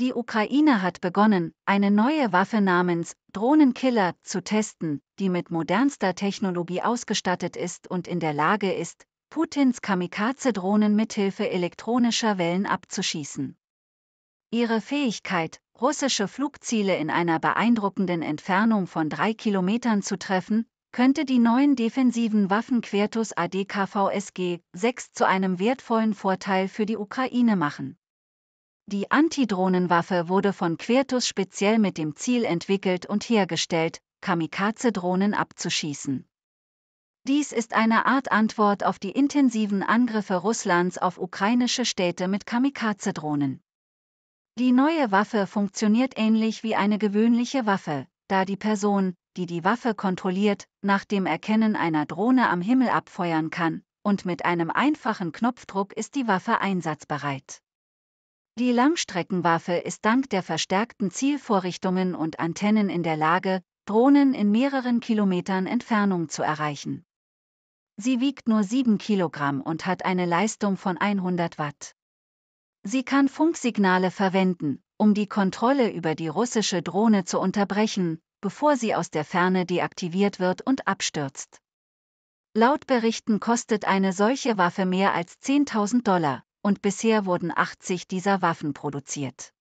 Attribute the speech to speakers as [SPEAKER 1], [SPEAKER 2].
[SPEAKER 1] Die Ukraine hat begonnen, eine neue Waffe namens Drohnenkiller zu testen, die mit modernster Technologie ausgestattet ist und in der Lage ist, Putins Kamikaze-Drohnen mithilfe elektronischer Wellen abzuschießen. Ihre Fähigkeit, russische Flugziele in einer beeindruckenden Entfernung von drei Kilometern zu treffen, könnte die neuen defensiven Waffen Quertus ADKVSG 6 zu einem wertvollen Vorteil für die Ukraine machen. Die Antidrohnenwaffe wurde von Quertus speziell mit dem Ziel entwickelt und hergestellt, Kamikaze-Drohnen abzuschießen. Dies ist eine Art Antwort auf die intensiven Angriffe Russlands auf ukrainische Städte mit Kamikaze-Drohnen. Die neue Waffe funktioniert ähnlich wie eine gewöhnliche Waffe, da die Person, die die Waffe kontrolliert, nach dem Erkennen einer Drohne am Himmel abfeuern kann, und mit einem einfachen Knopfdruck ist die Waffe einsatzbereit. Die Langstreckenwaffe ist dank der verstärkten Zielvorrichtungen und Antennen in der Lage, Drohnen in mehreren Kilometern Entfernung zu erreichen. Sie wiegt nur 7 Kilogramm und hat eine Leistung von 100 Watt. Sie kann Funksignale verwenden, um die Kontrolle über die russische Drohne zu unterbrechen, bevor sie aus der Ferne deaktiviert wird und abstürzt. Laut Berichten kostet eine solche Waffe mehr als 10.000 Dollar, und bisher wurden 80 dieser Waffen produziert